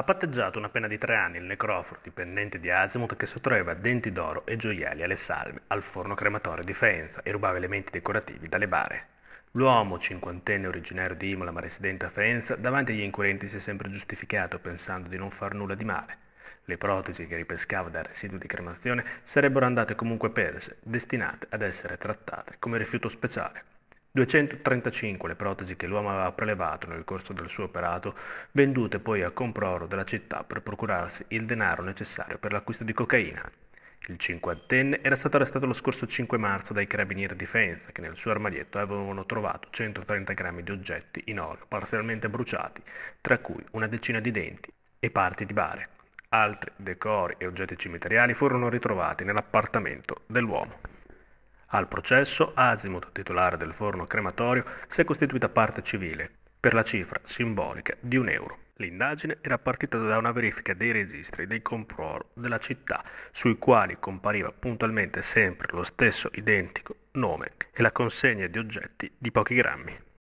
ha patteggiato una pena di tre anni il necroforo dipendente di Azimuth che sottraeva denti d'oro e gioielli alle salme al forno crematorio di Faenza e rubava elementi decorativi dalle bare. L'uomo, cinquantenne originario di Imola ma residente a Faenza, davanti agli inquirenti si è sempre giustificato pensando di non far nulla di male. Le protesi che ripescava dal residuo di cremazione sarebbero andate comunque perse, destinate ad essere trattate come rifiuto speciale. 235 le protesi che l'uomo aveva prelevato nel corso del suo operato, vendute poi a comproro della città per procurarsi il denaro necessario per l'acquisto di cocaina. Il cinquantenne era stato arrestato lo scorso 5 marzo dai carabinieri di Faenza, che nel suo armadietto avevano trovato 130 grammi di oggetti in olio parzialmente bruciati, tra cui una decina di denti e parti di bare. Altri decori e oggetti cimiteriali furono ritrovati nell'appartamento dell'uomo. Al processo, Asimut, titolare del forno crematorio, si è costituita parte civile per la cifra simbolica di un euro. L'indagine era partita da una verifica dei registri dei compror della città, sui quali compariva puntualmente sempre lo stesso identico nome e la consegna di oggetti di pochi grammi.